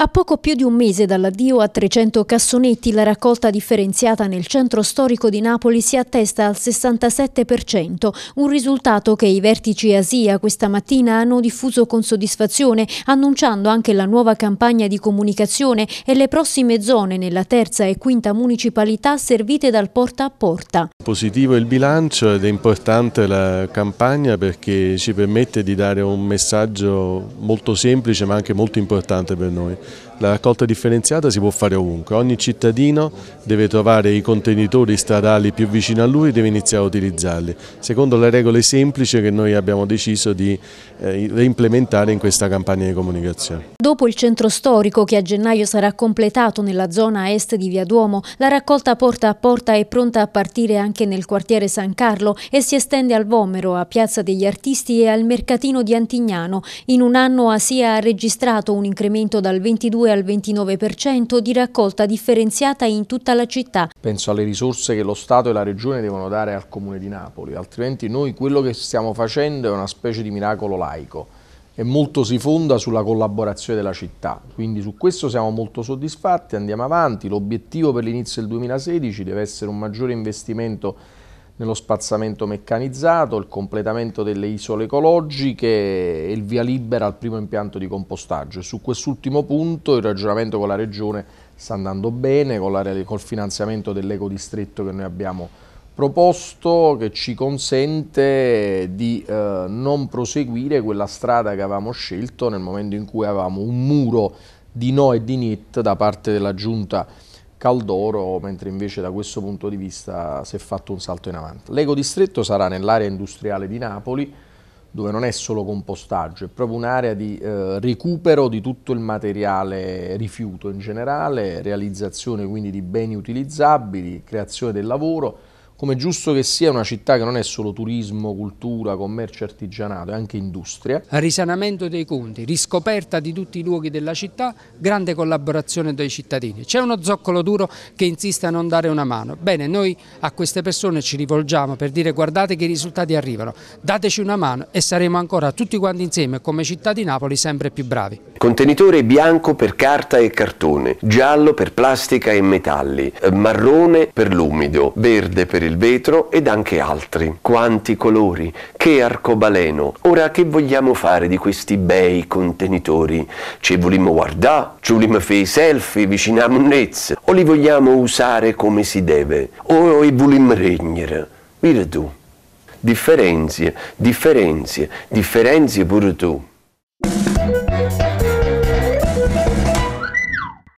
A poco più di un mese dall'addio a 300 cassonetti, la raccolta differenziata nel centro storico di Napoli si attesta al 67%, un risultato che i vertici Asia questa mattina hanno diffuso con soddisfazione, annunciando anche la nuova campagna di comunicazione e le prossime zone nella terza e quinta municipalità servite dal porta a porta positivo il bilancio ed è importante la campagna perché ci permette di dare un messaggio molto semplice ma anche molto importante per noi. La raccolta differenziata si può fare ovunque, ogni cittadino deve trovare i contenitori stradali più vicini a lui e deve iniziare a utilizzarli, secondo le regole semplici che noi abbiamo deciso eh, di implementare in questa campagna di comunicazione. Dopo il centro storico che a gennaio sarà completato nella zona est di Via Duomo, la raccolta porta a porta è pronta a partire anche anche nel quartiere San Carlo e si estende al Vomero, a Piazza degli Artisti e al mercatino di Antignano. In un anno ASIA ha registrato un incremento dal 22 al 29% di raccolta differenziata in tutta la città. Penso alle risorse che lo Stato e la Regione devono dare al Comune di Napoli, altrimenti noi quello che stiamo facendo è una specie di miracolo laico e molto si fonda sulla collaborazione della città. Quindi su questo siamo molto soddisfatti, andiamo avanti. L'obiettivo per l'inizio del 2016 deve essere un maggiore investimento nello spazzamento meccanizzato, il completamento delle isole ecologiche e il via libera al primo impianto di compostaggio. su quest'ultimo punto il ragionamento con la Regione sta andando bene, con la, col finanziamento dell'ecodistretto che noi abbiamo proposto che ci consente di eh, non proseguire quella strada che avevamo scelto nel momento in cui avevamo un muro di no e di NIT da parte della giunta Caldoro, mentre invece da questo punto di vista si è fatto un salto in avanti. L'Ego Distretto sarà nell'area industriale di Napoli, dove non è solo compostaggio, è proprio un'area di eh, recupero di tutto il materiale rifiuto in generale, realizzazione quindi di beni utilizzabili, creazione del lavoro, come giusto che sia una città che non è solo turismo, cultura, commercio, artigianato, è anche industria. Risanamento dei conti, riscoperta di tutti i luoghi della città, grande collaborazione dei cittadini. C'è uno zoccolo duro che insiste a non dare una mano. Bene, noi a queste persone ci rivolgiamo per dire guardate che i risultati arrivano, dateci una mano e saremo ancora tutti quanti insieme come città di Napoli sempre più bravi. Contenitore bianco per carta e cartone, giallo per plastica e metalli, marrone per l'umido, verde per il il vetro ed anche altri. Quanti colori, che arcobaleno. Ora che vogliamo fare di questi bei contenitori? Ci vogliamo guardare? Ci vogliamo fare i selfie vicino a monnezza? O li vogliamo usare come si deve? O i vogliamo regnere? Vire tu. differenze, differenze, differenzie pure tu.